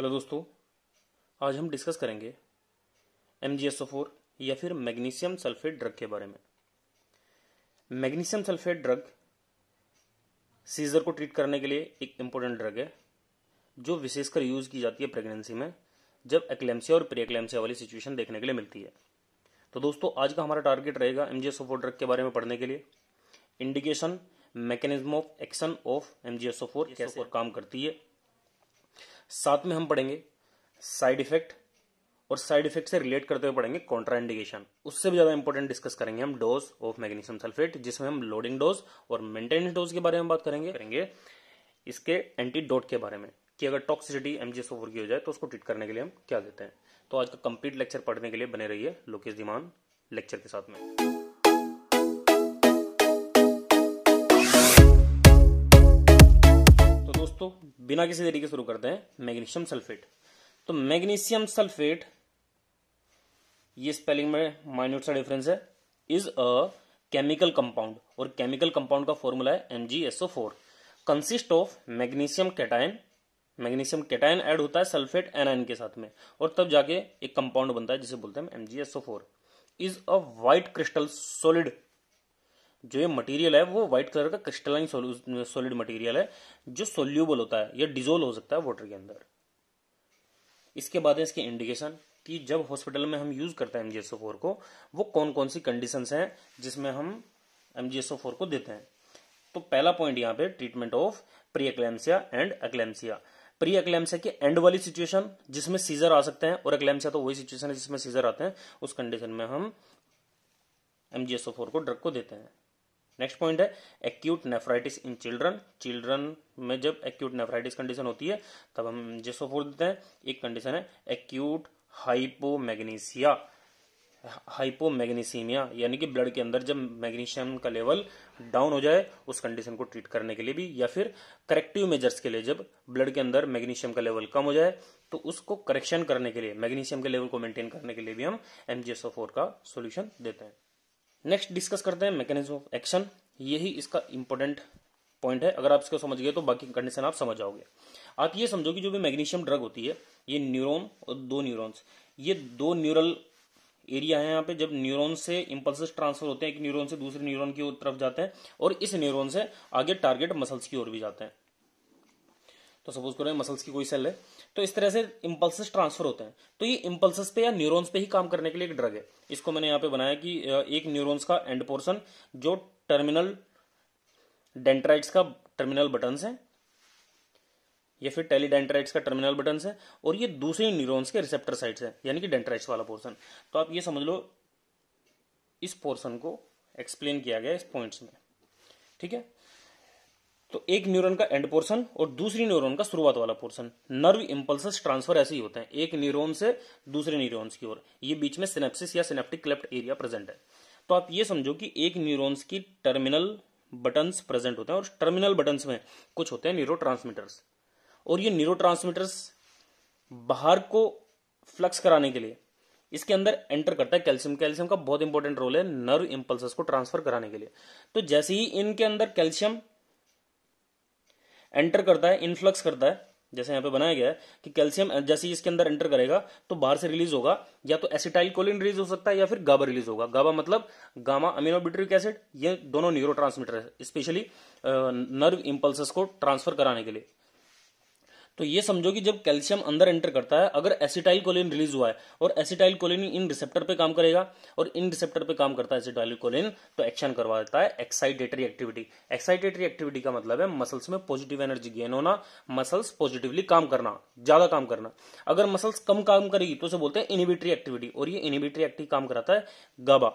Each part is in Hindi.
हेलो दोस्तों आज हम डिस्कस करेंगे एम या फिर मैग्नीशियम सल्फेट ड्रग के बारे में मैग्नीशियम सल्फेट ड्रग सीजर को ट्रीट करने के लिए एक इम्पोर्टेंट ड्रग है जो विशेषकर यूज की जाती है प्रेगनेंसी में जब एक्लेम्सिया और प्रियक्लेम्सिया वाली सिचुएशन देखने के लिए मिलती है तो दोस्तों आज का हमारा टारगेट रहेगा एम ड्रग के बारे में पढ़ने के लिए indication mechanism of action of M और काम करती है साथ में हम पढ़ेंगे साइड इफेक्ट और साइड इफेक्ट से रिलेट करते हुए पढ़ेंगे कॉन्ट्राइंडिकेशन उससे भी ज्यादा इंपॉर्टेंट डिस्कस करेंगे हम डोज ऑफ मैग्नीशियम सल्फेट जिसमें हम लोडिंग डोज और मेंटेनेंस डोज के बारे में बात करेंगे करेंगे इसके एंटीडोट के बारे में कि अगर टॉक्सिसिटी एमजी की हो जाए तो उसको ट्रीट करने के लिए हम क्या देते हैं तो आज का कंप्लीट लेक्चर पढ़ने के लिए बने रहिए लोकेश धीमान लेक्चर के साथ में दोस्तों बिना किसी तरीके शुरू करते हैं मैग्नीशियम सल्फेट तो मैग्नीशियम सल्फेट ये स्पेलिंग में माइन्यूट सा डिफरेंस है इज अ केमिकल कंपाउंड और केमिकल कंपाउंड का फॉर्मूला है four consist of magnesium cation magnesium cation add होता है सल्फेट एनआईन के साथ में और तब जाके एक कंपाउंड बनता है जिसे बोलते हैं M G S O four is a white crystal solid जो ये मटेरियल है वो व्हाइट कलर का क्रिस्टलाइन सॉलिड मटेरियल है जो सोल्यूबल होता है या डिजोल्व हो सकता है वाटर के अंदर इसके बाद है इसके इंडिकेशन कि जब हॉस्पिटल में हम यूज करते हैं एमजीएसओ फोर को वो कौन कौन सी कंडीशन हैं जिसमें हम एमजीएसओ फोर को देते हैं तो पहला पॉइंट यहां पे treatment of pre eclampsia and eclampsia pre eclampsia की एंड वाली सिचुएशन जिसमें सीजर आ सकते हैं और एक्लेम्सिया तो वही सिचुएशन है जिसमें सीजर आते हैं उस कंडीशन में हम एमजीएसओ फोर को ड्रग को देते हैं नेक्स्ट पॉइंट है acute nephritis in children children में जब एक्यूट नेफ्राइटिस कंडीशन होती है तब हम जिसको फोर देते हैं एक कंडीशन है एक्यूट हाइपोमैग्नीसिया हाइपोमैग्नीसीमिया यानी कि ब्लड के अंदर जब मैग्नीशियम का लेवल डाउन हो जाए उस कंडीशन को ट्रीट करने के लिए भी या फिर करेक्टिव मेजर्स के लिए जब ब्लड के अंदर मैग्नीशियम का लेवल कम हो जाए तो उसको करेक्शन करने के लिए मैग्नीशियम के लेवल को मेंटेन करने के लिए भी हम एमजीएसओ फोर का सोल्यूशन देते हैं नेक्स्ट डिस्कस करते हैं मैकेनिज्म ऑफ एक्शन यही इसका इंपॉर्टेंट पॉइंट है अगर आप इसको समझ गए तो बाकी कंडीशन आप समझ आओगे आप ये समझो कि जो भी मैग्नीशियम ड्रग होती है ये न्यूरोन और दो न्यूरॉन्स ये दो न्यूरल एरिया है यहाँ पे जब न्यूरॉन से इम्पल्स ट्रांसफर होते हैं एक न्यूरॉन से दूसरे न्यूरॉन की तरफ जाते हैं और इस न्यूरॉन से आगे टारगेट मसल्स की ओर भी जाते हैं तो सपोज करें मसल्स की कोई सेल है तो इस तरह से इम्पल्स ट्रांसफर होते हैं तो ये इम्पल्स पे या न्यूरोन्स पे ही काम करने के लिए एक ड्रग है इसको मैंने यहाँ पे बनाया कि एक न्यूरोन्स का एंड पोर्सन जो टर्मिनल डेंट्राइट्स का टर्मिनल बटन है या फिर टेलीडेंट्राइट्स का टर्मिनल बटन्स है और ये दूसरे न्यूरोन्स के रिसेप्टर साइट्स है यानी कि डेंट्राइट्स वाला पोर्सन तो आप ये समझ लो इस पोर्सन को एक्सप्लेन किया गया इस पॉइंट्स में ठीक है तो एक न्यूरॉन का एंड पोर्शन और दूसरी न्यूरॉन का शुरुआत वाला पोर्शन नर्व इम्पल्स ट्रांसफर ऐसे ही होते हैं एक न्यूरॉन से दूसरे न्यूरॉन्स की ओर ये बीच में सिनेप्सिस या सिनेप्टिक क्लेप्ट एरिया प्रेजेंट है तो आप ये समझो कि एक न्यूरॉन्स की टर्मिनल बटन्स प्रेजेंट होते हैं और टर्मिनल बटन्स में कुछ होते हैं न्यूरो और ये न्यूरो बाहर को फ्लक्स कराने के लिए इसके अंदर एंटर करता है कैल्शियम कैल्शियम का बहुत इंपॉर्टेंट रोल है नर्व इम्पल्स को ट्रांसफर कराने के लिए तो जैसे ही इनके अंदर कैल्शियम एंटर करता है इनफ्लक्स करता है जैसे यहाँ पे बनाया गया है कि कैल्शियम जैसे ही इसके अंदर एंटर करेगा तो बाहर से रिलीज होगा या तो एसिटाइल कोलिन रिलीज हो सकता है या फिर गाबा रिलीज होगा गाबा मतलब गामा अमीनोबिट्रिक एसिड ये दोनों न्यूरो स्पेशली नर्व इम्पल्स को ट्रांसफर कराने के लिए तो ये समझो कि जब कैल्शियम अंदर एंटर करता है अगर एसिटाइल कोलिन रिलीज हुआ है और एसिटाइल कोलिन इन रिसेप्टर पे काम करेगा और इन रिसेप्टर पे काम करता है एसिटाइल कोलिन तो एक्शन करवा देता है एक्साइटेटरी एक्टिविटी एक्साइटेटरी एक्टिविटी का मतलब है मसल्स में पॉजिटिव एनर्जी गेन होना मसल्स पॉजिटिवली काम करना ज्यादा काम करना अगर मसल्स कम काम करेगी तो उसे बोलते हैं इनिबिटरी एक्टिविटी और ये इनिबिटरी एक्टिविटी काम कराता है गाबा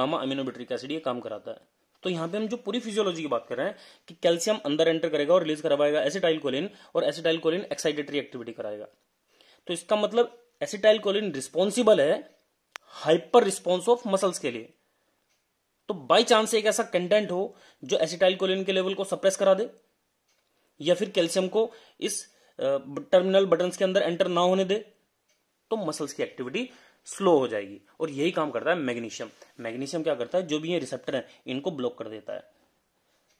गामा अमिनोबिट्रिक एसिड ये काम कराता है तो यहां पे हम जो पूरी फिजियोलॉजी की बात कर रहे हैं कि कैल्शियम अंदर एंटर करेगा और रिलीज करवाएगा एसिटाइल कोलिन और एसिटाइल कोलिन एक्साइटेटरी एक्टिविटी कराएगा तो इसका मतलब एसिटाइल कोलिन रिस्पॉन्सिबल है हाइपर रिस्पॉन्स ऑफ मसल्स के लिए तो बाई चांस एक ऐसा कंटेंट हो जो एसिटाइल कोलिन के लेवल को सप्रेस करा दे या फिर कैल्शियम को इस टर्मिनल बटन के अंदर एंटर ना होने दे तो मसल्स की एक्टिविटी स्लो हो जाएगी और यही काम करता है मैग्नीशियम मैग्नीशियम क्या करता है जो भी ये रिसेप्टर है इनको ब्लॉक कर देता है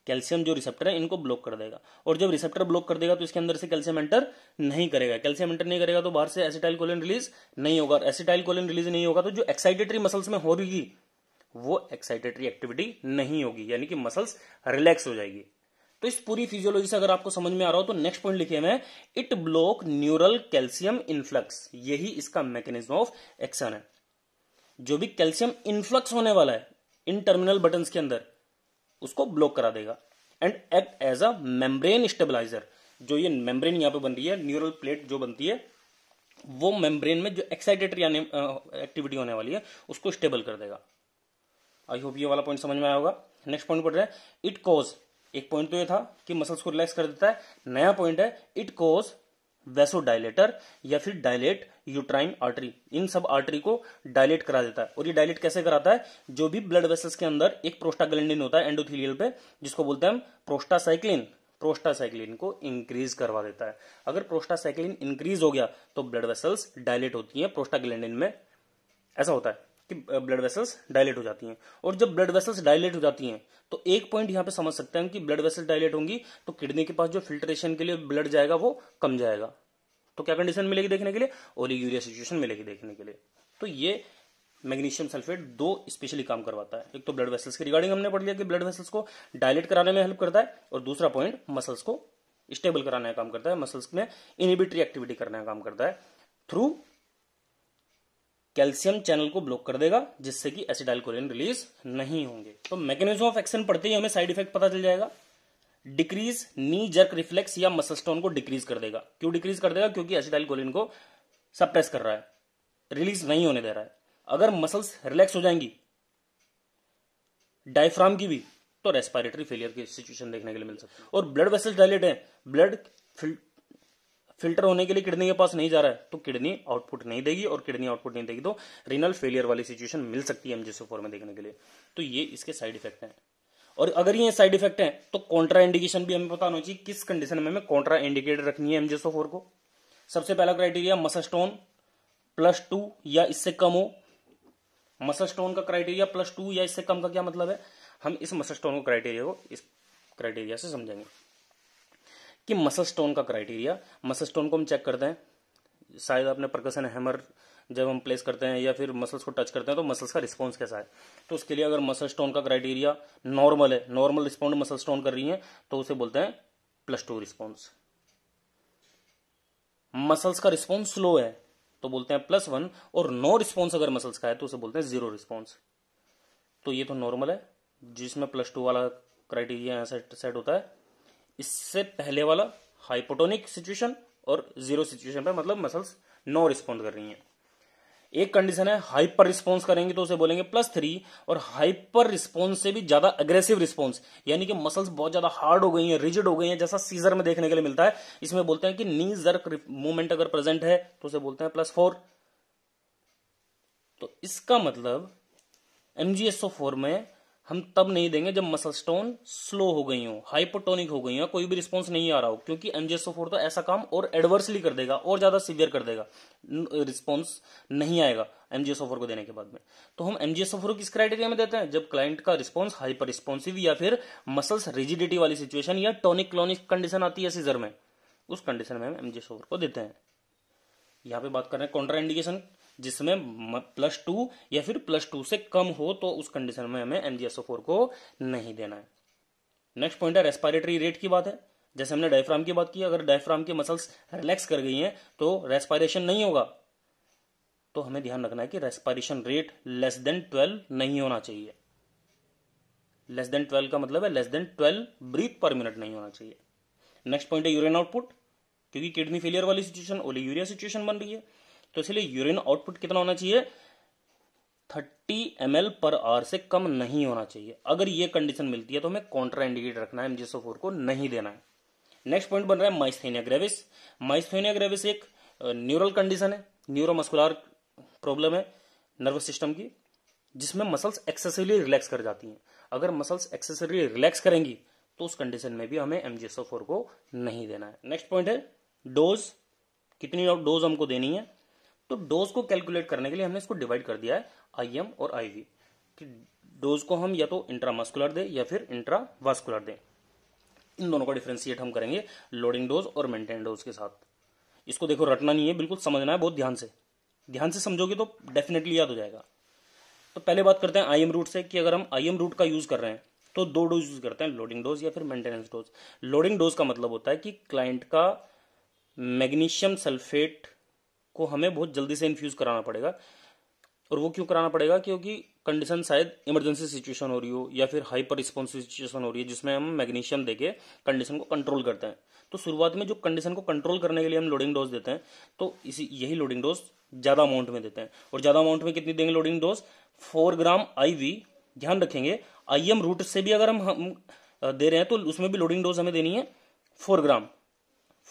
कैल्शियम जो रिसेप्टर है इनको ब्लॉक कर देगा और जब रिसेप्टर ब्लॉक कर देगा तो इसके अंदर से कैल्शियम एंटर नहीं करेगा कैल्शियम एंटर नहीं करेगा तो बाहर से एसिटाइल कोलिन रिलीज नहीं होगा एसिटाइल कोलिन रिलीज नहीं होगा तो जो एक्साइटेटरी मसल्स में हो रही वो एक्साइटेटरी एक्टिविटी नहीं होगी यानी कि मसल्स रिलैक्स हो जाएगी तो इस पूरी फिजियोलॉजी से अगर आपको समझ में आ रहा हो तो नेक्स्ट पॉइंट लिखे मैं it block neural calcium influx यही इसका मैकेनिज्म ऑफ एक्शन है जो भी कैल्शियम इन्फ्लक्स होने वाला है इन टर्मिनल बटन के अंदर उसको ब्लॉक करा देगा and act as a membrane stabiliser जो ये मेम्ब्रेन यहां पे बन रही है न्यूरल प्लेट जो बनती है वो मेम्ब्रेन में जो एक्साइटेटरी एक्टिविटी होने वाली है उसको स्टेबल कर देगा आई होप ये वाला पॉइंट समझ में आया होगा नेक्स्ट पॉइंट पढ़ रहे हैं इट कॉज एक पॉइंट तो ये था कि मसल्स को रिलैक्स कर देता है नया पॉइंट है इट कोज वैसो डायलेटर या फिर डायलेट यूट्राइन आर्टरी इन सब आर्टरी को डायलेट करा देता है और ये डायलेट कैसे कराता है जो भी ब्लड वेसल्स के अंदर एक प्रोस्टाग्लैंडिन होता है एंडोथिलियल पे जिसको बोलते हैं हम प्रोस्टासाइक्लिन प्रोस्टासाइक्लिन को इंक्रीज करवा देता है अगर प्रोस्टासाइक्लिन इंक्रीज हो गया तो ब्लड वेसल्स डायलेट होती है प्रोस्टाग्लैंडिन में ऐसा होता है कि ब्लड वेसल्स डायलेट हो जाती हैं और जब ब्लड वेसल्स डायलेट हो जाती हैं तो एक पॉइंट यहां पे समझ सकते हैं कि ब्लड वेसल्स डायलेट होंगी तो किडनी के पास जो फिल्ट्रेशन के लिए ब्लड जाएगा वो कम जाएगा तो क्या कंडीशन मिलेगी देखने के लिए ओली यूरिया सिचुएशन मिलेगी देखने के लिए तो ये मैग्नीशियम सल्फेट दो स्पेशली काम करवाता है एक तो ब्लड वेसल्स के रिगार्डिंग हमने पढ़ लिया कि ब्लड वेसल्स को डायलेट कराने में हेल्प करता है और दूसरा पॉइंट मसल्स को स्टेबल कराने का काम करता है मसल्स में इनिबिटरी एक्टिविटी करने का काम करता है थ्रू कैल्शियम चैनल को ब्लॉक कर देगा जिससे कि एसिडाइलकोलिन रिलीज नहीं होंगे तो मैकेनिज्म ऑफ एक्शन पढ़ते ही हमें साइड इफेक्ट पता चल जाएगा डिक्रीज नी जर्क रिफ्लेक्स या मसल स्टोन को डिक्रीज कर देगा क्यों डिक्रीज कर देगा क्योंकि एसिडाइलकोलिन को सप्रेस कर रहा है रिलीज नहीं होने दे रहा है अगर मसल्स रिलैक्स हो जाएंगी डायफ्राम की भी तो रेस्पायरेटरी फेलियर की सिचुएशन देखने के लिए मिल सकती है और ब्लड वेसल्स डायलेट है ब्लड फिल्टर होने के लिए किडनी के पास नहीं जा रहा है तो किडनी आउटपुट नहीं देगी और किडनी आउटपुट नहीं देगी तो रिनल फेलियर वाली सिचुएशन मिल सकती है एमजे फोर में देखने के लिए तो ये इसके साइड इफेक्ट हैं और अगर ये साइड इफेक्ट हैं तो कॉन्ट्रा इंडिकेशन भी हमें पता होना चाहिए किस कंडीशन में हमें कॉन्ट्रा इंडिकेटर रखनी है एमजीसो फोर को सबसे पहला criteria muscle tone plus two या इससे कम हो मसल स्टोन का क्राइटेरिया प्लस टू या इससे कम का क्या मतलब है हम इस मसल स्टोन को क्राइटेरिया को इस क्राइटेरिया से समझेंगे कि मसल स्टोन का क्राइटेरिया मसल स्टोन को हम चेक करते हैं शायद आपने प्रकर्शन हैमर जब हम प्लेस करते हैं या फिर मसल्स को टच करते हैं तो मसल्स का रिस्पॉन्स कैसा है तो उसके लिए अगर मसल स्टोन का क्राइटेरिया नॉर्मल है नॉर्मल रिस्पॉन्ड मसल स्टोन कर रही है तो उसे बोलते हैं प्लस टू रिस्पॉन्स मसल्स का रिस्पॉन्स स्लो है तो बोलते हैं प्लस वन और नो रिस्पॉन्स अगर मसल्स का है तो उसे बोलते हैं जीरो रिस्पॉन्स तो ये तो नॉर्मल है जिसमें प्लस टू वाला क्राइटेरिया सेट होता है इससे पहले वाला हाइपोटोनिक सिचुएशन और जीरो सिचुएशन पर मतलब मसल्स नो रिस्पॉन्ड कर रही हैं एक कंडीशन है हाइपर रिस्पॉन्स करेंगे तो उसे बोलेंगे प्लस थ्री और हाइपर रिस्पॉन्स से भी ज्यादा अग्रेसिव रिस्पॉन्स यानी कि मसल्स बहुत ज्यादा हार्ड हो गई हैं रिजिड हो गई हैं जैसा सीजर में देखने के लिए मिलता है इसमें बोलते हैं कि नी जर्क मूवमेंट अगर प्रेजेंट है तो उसे बोलते हैं प्लस फोर तो इसका मतलब एमजीएसओ फोर में हम तब नहीं देंगे जब मसल स्टोन स्लो हो गई हो हाइपोटोनिक हो गई हो कोई भी रिस्पॉन्स नहीं आ रहा हो क्योंकि एमजेसो फोर तो ऐसा काम और एडवर्सली कर देगा और ज्यादा सीवियर कर देगा रिस्पॉन्स नहीं आएगा एमजेसो फोर को देने के बाद में तो हम एमजेसो फोर किस क्राइटेरिया में देते हैं जब क्लाइंट का रिस्पॉन्स हाइपर रिस्पॉन्सिव या फिर मसल्स रिजिडिटी वाली सिचुएशन या टोनिक क्लोनिक कंडीशन आती है सीजर में उस कंडीशन में हम एमजेसो को देते हैं यहां पे बात कर रहे हैं कॉन्ट्रा इंडिकेशन जिसमें प्लस टू या फिर प्लस टू से कम हो तो उस कंडीशन में हमें एमजीएसओ को नहीं देना है नेक्स्ट पॉइंट है रेस्पायरेटरी रेट की बात है जैसे हमने डायफ्राम की बात की अगर डायफ्राम की मसल्स रिलैक्स कर गई हैं तो रेस्पायरेशन नहीं होगा तो हमें ध्यान रखना है कि respiration rate less than twelve नहीं होना चाहिए लेस देन ट्वेल्व का मतलब है less than twelve breath per minute नहीं होना चाहिए नेक्स्ट पॉइंट है यूरिन आउटपुट क्योंकि किडनी फेलियर वाली सिचुएशन ओली यूरिया सिचुएशन बन रही है तो इसलिए यूरिन आउटपुट कितना होना चाहिए थर्टी एम पर आवर से कम नहीं होना चाहिए अगर ये कंडीशन मिलती है तो हमें कॉन्ट्रा इंडिकेट रखना है एमजीएसओ को नहीं देना है नेक्स्ट पॉइंट बन रहा है माइस्थेनिया ग्रेविस माइस्थेनिया ग्रेविस एक न्यूरल कंडीशन है न्यूरोमस्कुलर प्रॉब्लम है नर्वस सिस्टम की जिसमें मसल्स एक्सेसिवली रिलैक्स कर जाती हैं अगर मसल्स एक्सेसिवली रिलैक्स करेंगी तो उस कंडीशन में भी हमें एमजीएसओ को नहीं देना है नेक्स्ट पॉइंट है डोज कितनी डोज हमको देनी है तो डोज को कैलकुलेट करने के लिए हमने इसको डिवाइड कर दिया है आई एम और आई वी कि डोज को हम या तो इंट्रामस्कुलर दें या फिर इंट्रावास्कुलर दें इन दोनों का डिफ्रेंसिएट हम करेंगे लोडिंग डोज और मेंटेन डोज के साथ इसको देखो रटना नहीं है बिल्कुल समझना है बहुत ध्यान से ध्यान से समझोगे तो डेफिनेटली याद हो जाएगा तो पहले बात करते हैं आई एम रूट से कि अगर हम आई एम रूट का यूज कर रहे हैं तो दो डोज यूज करते हैं लोडिंग डोज या फिर मेंटेनेंस डोज लोडिंग डोज का मतलब होता है कि क्लाइंट का मैग्नीशियम सल्फेट को हमें बहुत जल्दी से इन्फ्यूज़ कराना पड़ेगा और वो क्यों कराना पड़ेगा क्योंकि कंडीशन शायद इमरजेंसी सिचुएशन हो रही हो या फिर हाइपर रिस्पॉन्सिव सिचुएशन हो रही है जिसमें हम मैग्नीशियम देके कंडीशन को कंट्रोल करते हैं तो शुरुआत में जो कंडीशन को कंट्रोल करने के लिए हम लोडिंग डोज देते हैं तो इसी यही लोडिंग डोज ज़्यादा अमाउंट में देते हैं और ज़्यादा अमाउंट में कितनी देंगे loading dose four gram I ध्यान रखेंगे आई एम रूट से भी अगर हम, हम दे रहे हैं तो उसमें भी लोडिंग डोज हमें देनी है फोर ग्राम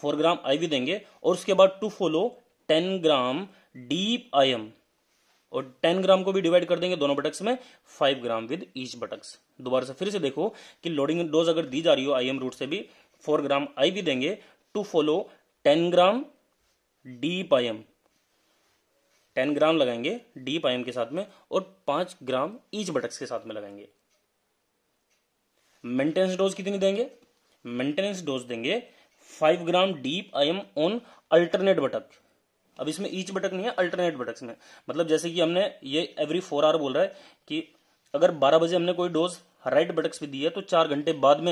फोर ग्राम आई देंगे और उसके बाद to follow ten gram deep IM और टेन ग्राम को भी डिवाइड कर देंगे दोनों बटक्स में five gram with each buttocks दोबारा से फिर से देखो कि लोडिंग डोज अगर दी जा रही हो आई एम रूट से भी फोर ग्राम आई भी देंगे to follow ten gram deep I M ten gram लगाएंगे डीप आई एम के साथ में और पांच ग्राम ईच बटक्स के साथ में लगाएंगे मेंटेनेंस डोज कितनी देंगे मेंटेनेंस डोज देंगे five gram deep I M on alternate buttock अब इसमें ईच बटक नहीं है अल्टरनेट बटक में मतलब जैसे कि हमने ये एवरी फोर आवर बोल रहा है कि अगर बारह बजे हमने कोई डोज राइट बटक्स पे दी है तो चार घंटे बाद में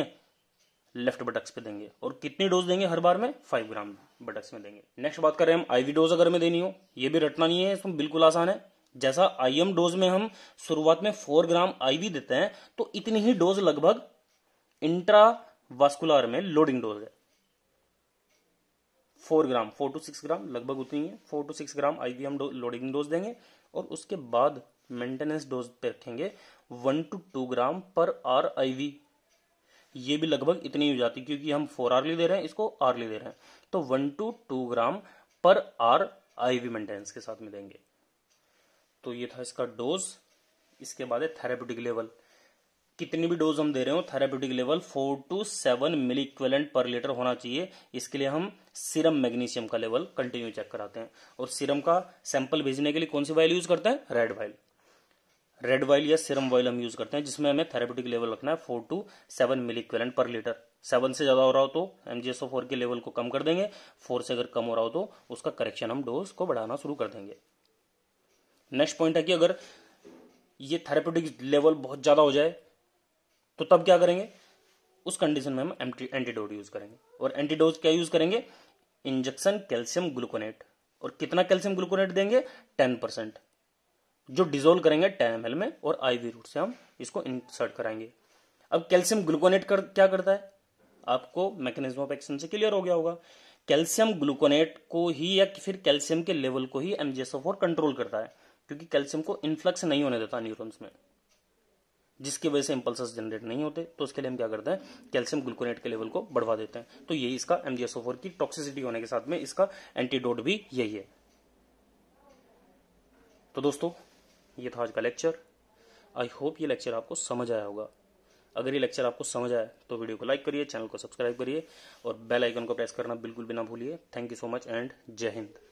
लेफ्ट बटक्स पे देंगे और कितनी डोज देंगे हर बार में फाइव ग्राम बटक्स में देंगे नेक्स्ट बात करें हम आईवी डोज अगर हमें देनी हो ये भी रटना नहीं है इसमें बिल्कुल आसान है जैसा आईएम डोज में हम शुरुआत में फोर ग्राम आईवी देते हैं तो इतनी ही डोज लगभग इंट्रा वास्कुलर में लोडिंग डोज है four gram four to six gram लगभग उतनी है four to six gram I हम लोडिंग डोज देंगे और उसके बाद मेंटेनेंस डोज पे रखेंगे वन टू टू ग्राम पर आर आई ये भी लगभग इतनी हो जाती क्योंकि हम फोर ली दे रहे हैं इसको आरली दे रहे हैं तो वन टू टू ग्राम पर आर आईवी मेंटेनेंस के साथ में देंगे तो ये था इसका डोज इसके बाद है थेरेप्यूटिक लेवल कितनी भी डोज हम दे रहे हो therapeutic level four to seven milli equivalent per litre होना चाहिए इसके लिए हम सीरम मैग्नीशियम का लेवल कंटिन्यू चेक कराते हैं और सीरम का सैंपल भेजने के लिए कौन सी वाइल यूज करते हैं रेड वाइल रेड वाइल या सीरम वाइल हम यूज करते हैं जिसमें हमें थेरापेटिक लेवल रखना है four to seven milli equivalent per litre seven से ज्यादा हो रहा हो तो एमजीएसओ फोर के लेवल को कम कर देंगे फोर से अगर कम हो रहा हो तो उसका करेक्शन हम डोज को बढ़ाना शुरू कर देंगे नेक्स्ट पॉइंट है कि अगर ये थेरेपेटिक लेवल बहुत ज्यादा हो जाए तो तब क्या करेंगे उस कंडीशन में हम एंटीडोट यूज करेंगे और एंटीडोज क्या यूज करेंगे इंजेक्शन कैल्शियम ग्लूकोनेट और कितना कैल्शियम ग्लूकोनेट देंगे टेन परसेंट जो डिजोल्व करेंगे टेन एम में और आईवी रूट से हम इसको इंसर्ट कराएंगे अब कैल्शियम ग्लूकोनेट कर, क्या करता है आपको मैकेनिज्म ऑफ एक्शन से क्लियर हो गया होगा कैल्शियम ग्लूकोनेट को ही या फिर कैल्शियम के लेवल को ही एमजीएसएफ कंट्रोल करता है क्योंकि कैल्शियम को इन्फ्लक्स नहीं होने देता न्यूरॉन्स में जिसकी वजह से इम्पल्स जनरेट नहीं होते तो उसके लिए हम क्या करते हैं कैल्शियम ग्लूकोनेट के लेवल को बढ़वा देते हैं तो यही इसका एमजीएसओफोर की टॉक्सिसिटी होने के साथ में इसका एंटीडोट भी यही है तो दोस्तों ये था आज का लेक्चर आई होप ये लेक्चर आपको समझ आया होगा अगर ये लेक्चर आपको समझ आया तो वीडियो को लाइक करिए चैनल को सब्सक्राइब करिए और बेल आइकन को प्रेस करना बिल्कुल भी ना भूलिए thank you so much and जय हिंद